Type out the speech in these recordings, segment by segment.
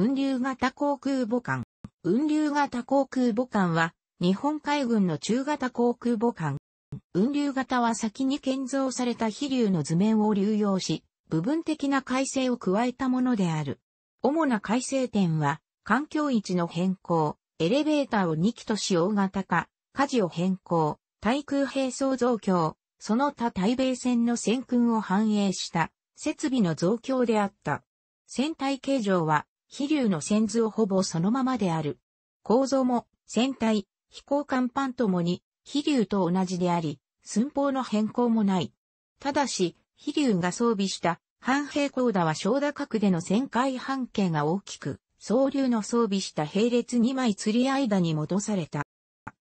雲流型航空母艦。雲流型航空母艦は、日本海軍の中型航空母艦。雲流型は先に建造された飛竜の図面を流用し、部分的な改正を加えたものである。主な改正点は、環境位置の変更、エレベーターを2機と使用型化、舵を変更、対空兵装増強、その他対米戦の戦訓を反映した、設備の増強であった。船体形状は、飛竜の線図をほぼそのままである。構造も、船体、飛行甲板ともに、飛竜と同じであり、寸法の変更もない。ただし、飛竜が装備した半平高打は小打角での旋回半径が大きく、総流の装備した並列2枚釣り間に戻された。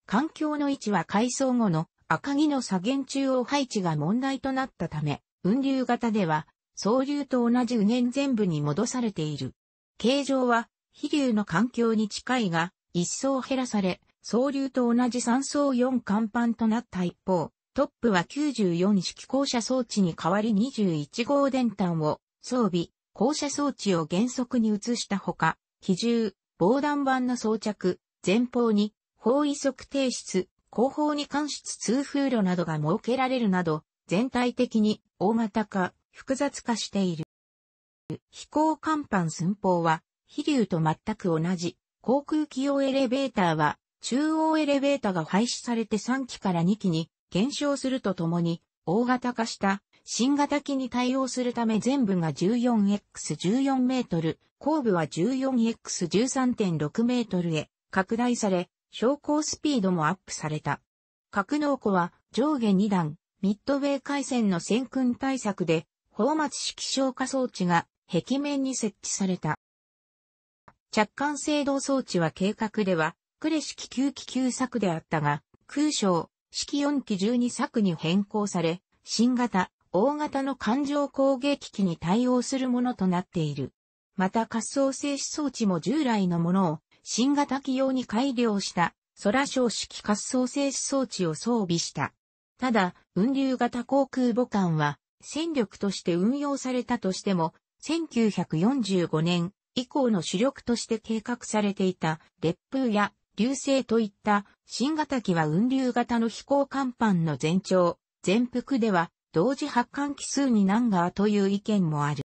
環境の位置は改装後の赤木の左舷中央配置が問題となったため、運流型では、総流と同じ右舷全部に戻されている。形状は、飛竜の環境に近いが、一層減らされ、総流と同じ3層4甲板となった一方、トップは94式降車装置に代わり21号電端を装備、降車装置を原則に移したほか、機銃、防弾板の装着、前方に方位測定室、後方に関室通風路などが設けられるなど、全体的に大型化、複雑化している。飛行甲板寸法は、飛竜と全く同じ。航空機用エレベーターは、中央エレベーターが廃止されて3機から2機に減少するとともに、大型化した新型機に対応するため全部が 14x14 メートル、後部は 14x13.6 メートルへ拡大され、昇降スピードもアップされた。格納庫は上下2段、ミッドウェイ海戦の戦訓対策で、放末式消火装置が壁面に設置された。着艦制動装置は計画では、クレ式9機9作であったが、空将、式4機12作に変更され、新型、大型の艦上攻撃機に対応するものとなっている。また滑走静止装置も従来のものを新型機用に改良した空小式滑走静止装置を装備した。ただ、運流型航空母艦は戦力として運用されたとしても1945年以降の主力として計画されていた烈風や流星といった新型機は雲流型の飛行甲板の前兆、全幅では同時発艦機数に難がという意見もある。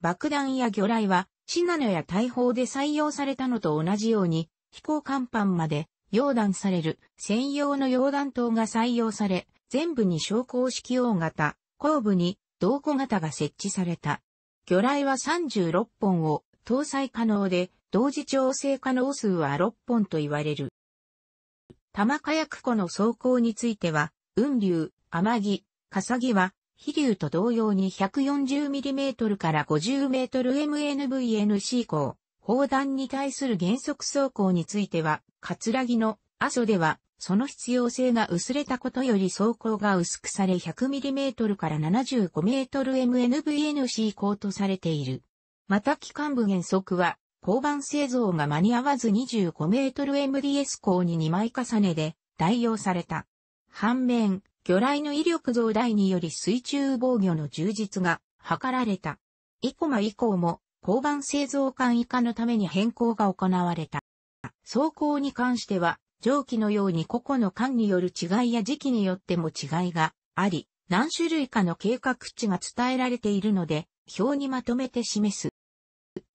爆弾や魚雷はシナノや大砲で採用されたのと同じように飛行甲板まで溶断される専用の溶断塔が採用され、全部に昇降式用型、後部に銅庫型が設置された。魚雷は36本を搭載可能で、同時調整可能数は6本と言われる。玉火薬庫の走行については、雲竜、天城、笠木は、飛竜と同様に 140mm から 50mmMNVNC 鋼、砲弾に対する減速走行については、カツラギの阿蘇では、その必要性が薄れたことより走行が薄くされ 100mm から 75mmMNVNC 高とされている。また機関部減速は、交番製造が間に合わず 25mmMDS 高に2枚重ねで代用された。反面、魚雷の威力増大により水中防御の充実が図られた。イコマ以降も、交番製造艦以下のために変更が行われた。走行に関しては、蒸気のように個々の間による違いや時期によっても違いがあり、何種類かの計画値が伝えられているので、表にまとめて示す。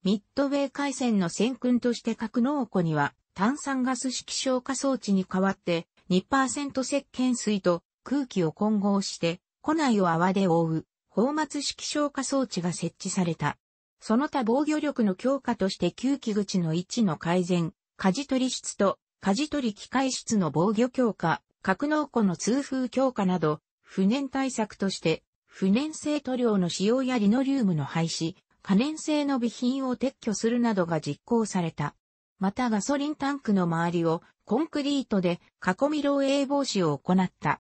ミッドウェー海戦の戦訓として格納庫には炭酸ガス式消火装置に代わって2%石鹸水と空気を混合して庫内を泡で覆う泡沫式消火装置が設置された。その他防御力の強化として吸気口の位置の改善、舵取り室と舵取り機械室の防御強化、格納庫の通風強化など、不燃対策として、不燃性塗料の使用やリノリウムの廃止、可燃性の備品を撤去するなどが実行された。またガソリンタンクの周りをコンクリートで囲み漏洩防止を行った。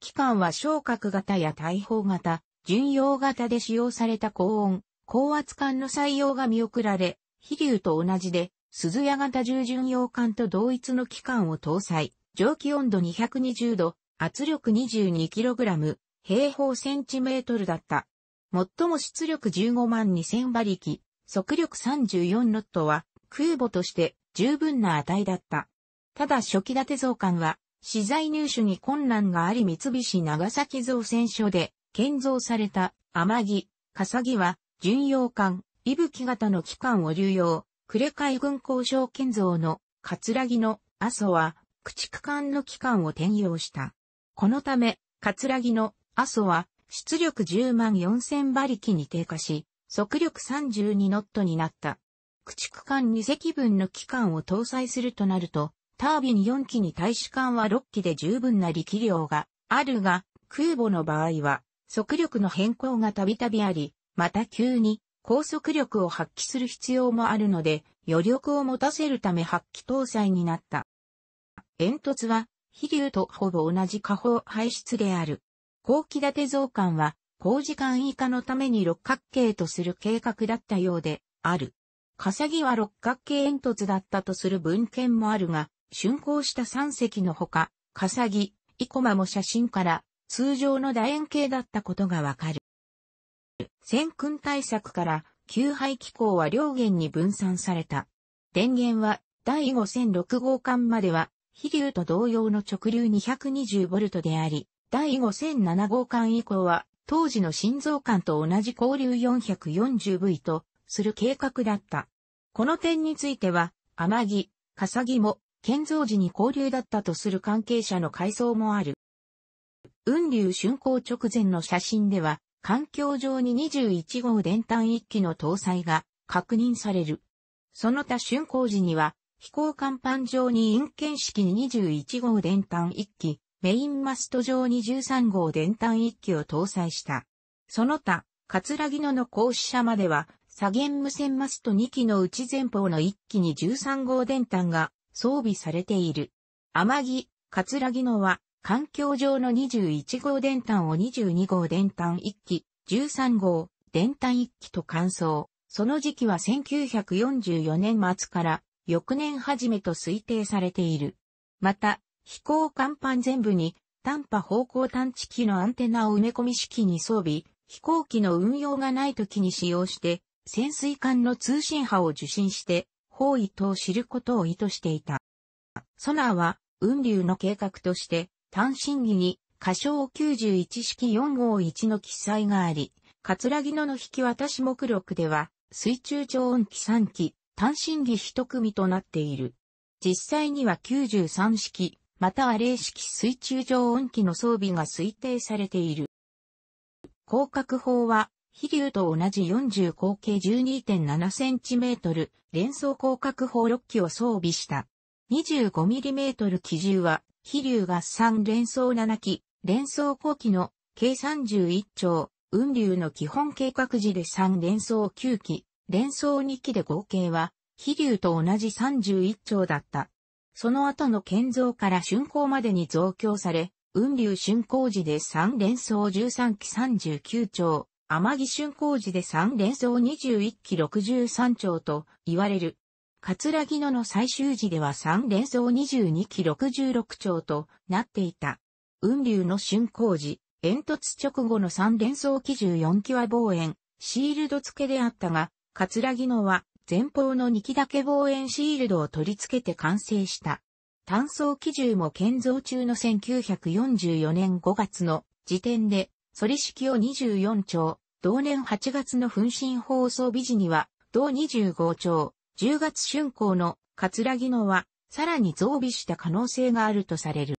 機関は昇格型や大砲型、巡洋型で使用された高温、高圧管の採用が見送られ、飛竜と同じで鈴屋型従順洋艦と同一の機関を搭載、蒸気温度220度、圧力 22kg、平方センチメートルだった。最も出力15万2000馬力、速力34ノットは、空母として十分な値だった。ただ初期立て増艦は、資材入手に困難があり三菱長崎造船所で建造された天城、笠木は、巡洋艦、伊吹型の機関を流用、呉海軍交渉建造の、葛城の阿蘇は、駆逐艦の機関を転用した。このため、葛城の阿蘇は、出力10万4000馬力に低下し、速力32ノットになった。駆逐艦2隻分の機関を搭載するとなると、タービン4機に対し艦は6機で十分な力量があるが、空母の場合は、速力の変更がたびたびあり、また急に高速力を発揮する必要もあるので、余力を持たせるため発揮搭載になった。煙突は、飛竜とほぼ同じ下方排出である。後期建て増刊は、工時間以下のために六角形とする計画だったようで、ある。笠木は六角形煙突だったとする文献もあるが、竣工した3隻のほか、笠木、生駒も写真から通常の楕円形だったことがわかる。戦訓対策から、給排機構は両舷に分散された。電源は、第5006号艦までは、飛竜と同様の直流 220V であり、第5007号艦以降は、当時の新造艦と同じ交流 440V と、する計画だった。この点については、天城、笠木も、建造時に交流だったとする関係者の回想もある。雲流竣工直前の写真では、環境上に21号電単1機の搭載が確認される。その他竣工時には、飛行甲板上に陰検式に21号電単1機、メインマスト上に13号電単1機を搭載した。その他、桂木野の講子車までは、左舷無線マスト2機のうち前方の1機に13号電単が装備されている。天城、ラギノは、環境上の21号電端を22号電端1機、13号電端1機と換装。その時期は1944年末から翌年初めと推定されている。また、飛行甲板全部に短波方向探知機のアンテナを埋め込み式に装備、飛行機の運用がない時に使用して、潜水艦の通信波を受信して、方位等を知ることを意図していた。ソナーは、雲流の計画として、単身儀に、歌唱91式451の記載があり、葛城野の引き渡し目録では、水中超音機3機、単身儀1組となっている。実際には93式、または0式水中超音機の装備が推定されている。広角砲は、飛竜と同じ40口径1 2 7トル、連装広角砲6機を装備した。25mm 機銃は飛竜合算連想7期、連想後期の計31兆、雲竜の基本計画時で3連想9期、連想2期で合計は、飛竜と同じ31兆だった。その後の建造から竣工までに増強され、雲竜竣工時で3連想13期39兆、天城竣工時で3連想21期63兆と言われる葛城野の最終時では3連走22期66丁となっていた。雲流の竣工時、煙突直後の3連装機14機は望遠、シールド付けであったが、葛城野は前方の2機だけ望遠シールドを取り付けて完成した。単装機銃も建造中の1944年5月の時点で、ソリ式を24丁、同年8月の噴身放送美時には、同25丁、10月春光のラギ野は、さらに増備した可能性があるとされる。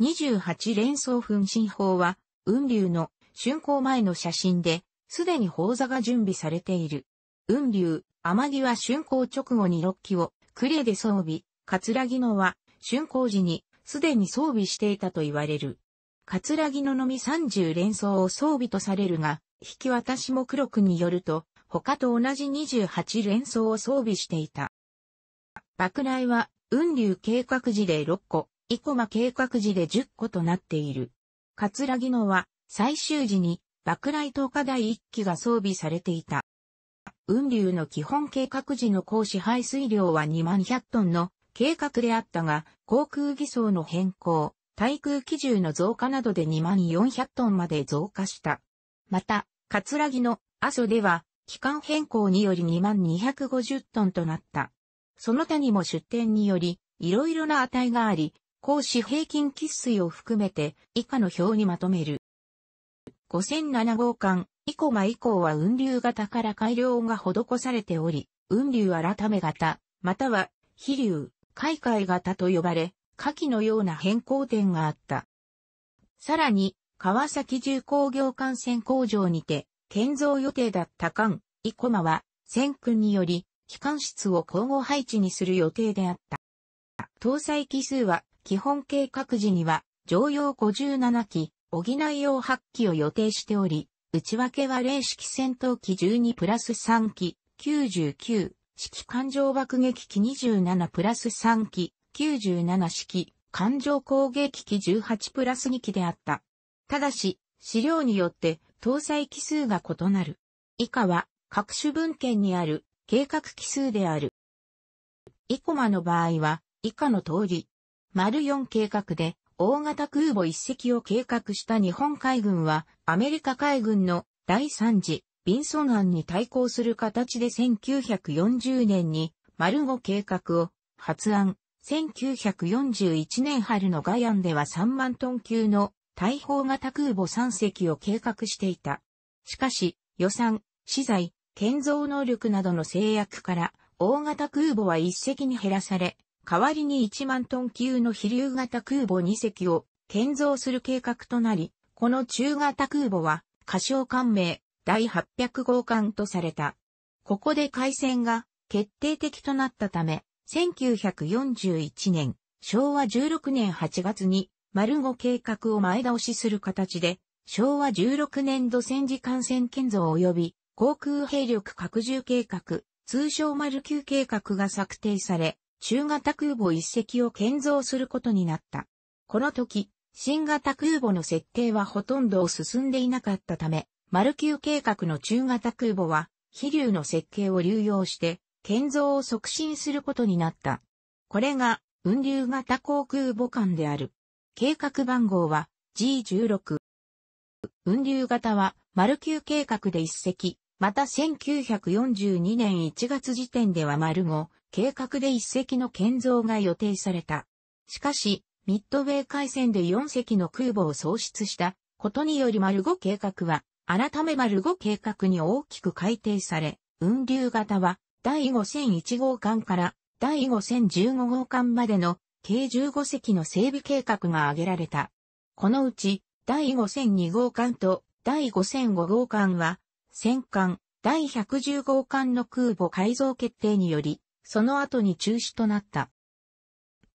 28連想噴進法は、雲流の竣工前の写真で、すでに砲座が準備されている。雲流、天城は竣工直後に6機を、クレで装備、ラギ野は、竣工時に、すでに装備していたと言われる。ラギ野のみ30連装を装備とされるが、引き渡しも黒くによると、他と同じ28連装を装備していた。爆雷は、雲竜計画時で6個、生駒計画時で10個となっている。桂木野は、最終時に、爆雷投下第1機が装備されていた。雲竜の基本計画時の高支配水量は2万100トンの計画であったが、航空偽装の変更、対空基準の増加などで2万400トンまで増加した。また、桂木の阿蘇では期間変更により2250トンとなった。その他にも出店により、いろいろな値があり、公私平均喫水を含めて以下の表にまとめる。5007号館、イコマ以降は運流型から改良が施されており、運流改め型、または、飛流、海海型と呼ばれ、下記のような変更点があった。さらに、川崎重工業幹線工場にて、建造予定だった艦、イコマは、戦訓により、機関室を交互配置にする予定であった。搭載機数は、基本計画時には、常用57機、補い用8機を予定しており、内訳は零式戦闘機12プラス3機、99、式艦上爆撃機27プラス3機、97式、艦上攻撃機18プラス2機であった。ただし、資料によって、搭載機数が異なる。以下は各種文献にある計画機数である。イコマの場合は以下の通り、丸4計画で大型空母一隻を計画した日本海軍はアメリカ海軍の第3次ビンソン案に対抗する形で1940年に丸5計画を発案。1941年春のガヤンでは3万トン級の大砲型空母3隻を計画していた。しかし、予算、資材、建造能力などの制約から、大型空母は1隻に減らされ、代わりに1万トン級の飛竜型空母2隻を建造する計画となり、この中型空母は、過小艦名、第800号艦とされた。ここで海戦が決定的となったため、1941年、昭和16年8月に丸5計画を前倒しする形で、昭和16年度戦時艦船建造及び航空兵力拡充計画、通称丸9計画が策定され、中型空母一隻を建造することになった。この時、新型空母の設計はほとんど進んでいなかったため、丸9計画の中型空母は、飛竜の設計を流用して、建造を促進することになった。これが、運流型航空母艦である。計画番号は G16。雲流型は、丸9計画で一隻、また1942年1月時点では丸5、計画で一隻の建造が予定された。しかし、ミッドウェー海戦で4隻の空母を喪失したことにより丸5計画は、改め丸5計画に大きく改定され、雲流型は、第5001号艦から第5015号艦までの計15隻の整備計画が挙げられた。このうち、第5002号艦と第5005号艦は、戦艦、第110号艦の空母改造決定により、その後に中止となった。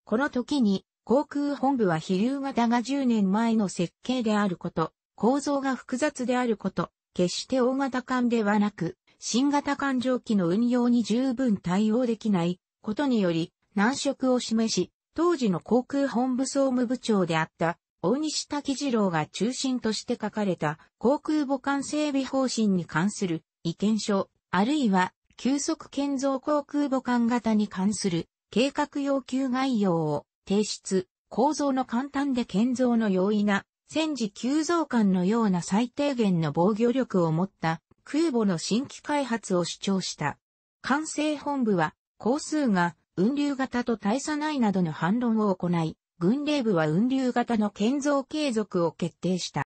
この時に、航空本部は飛竜型が10年前の設計であること、構造が複雑であること、決して大型艦ではなく、新型艦上機の運用に十分対応できないことにより難色を示し、当時の航空本部総務部長であった大西滝次郎が中心として書かれた航空母艦整備方針に関する意見書、あるいは急速建造航空母艦型に関する計画要求概要を提出、構造の簡単で建造の容易な戦時急増艦のような最低限の防御力を持った空母の新規開発を主張した。管制本部は、工数が雲流型と大差ないなどの反論を行い、軍令部は雲流型の建造継続を決定した。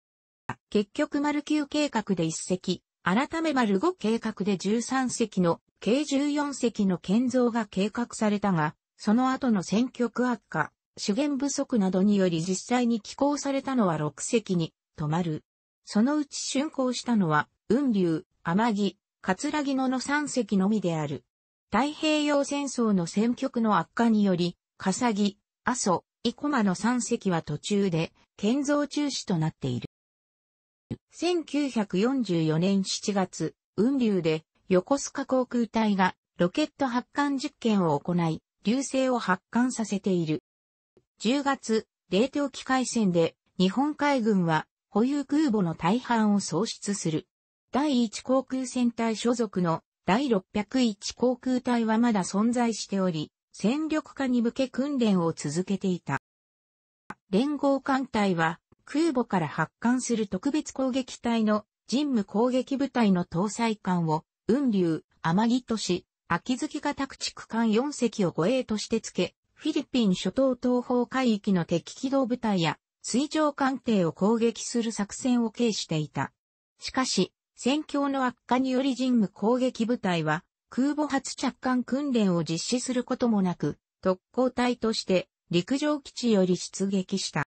結局丸9計画で1隻、改め丸5計画で13隻の計14隻の建造が計画されたが、その後の戦局悪化、資源不足などにより実際に寄港されたのは6隻に止まる。そのうち竣工したのは、雲流、天城、葛城野の3隻のみである。太平洋戦争の戦局の悪化により、笠木、阿蘇、生駒の三隻は途中で建造中止となっている。1944年7月、雲流で横須賀航空隊がロケット発艦実験を行い、流星を発艦させている。10月、冷凍機海戦で日本海軍は保有空母の大半を喪失する。第一航空戦隊所属の第601航空隊はまだ存在しており、戦力化に向け訓練を続けていた。連合艦隊は空母から発艦する特別攻撃隊の人務攻撃部隊の搭載艦を雲竜、天城都市、秋月型駆逐艦4隻を護衛として付け、フィリピン諸島東方海域の敵機動部隊や水上艦艇を攻撃する作戦を軽視していた。しかし、戦況の悪化により人務攻撃部隊は、空母発着艦訓練を実施することもなく、特攻隊として陸上基地より出撃した。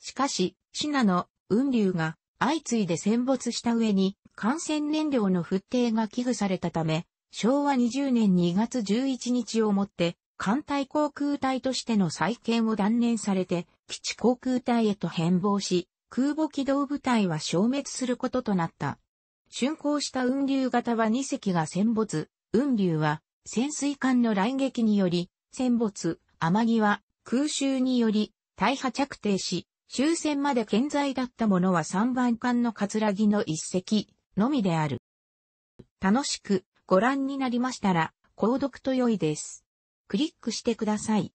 しかし、シナの雲流が相次いで戦没した上に、艦船燃料の復定が危惧されたため、昭和20年2月11日をもって、艦隊航空隊としての再建を断念されて、基地航空隊へと変貌し、空母機動部隊は消滅することとなった。竣工した雲竜型は2隻が戦没、雲竜は潜水艦の来撃により、戦没、天際、空襲により、大破着底し、終戦まで健在だったものは3番艦の葛城の1隻のみである。楽しくご覧になりましたら、購読と良いです。クリックしてください。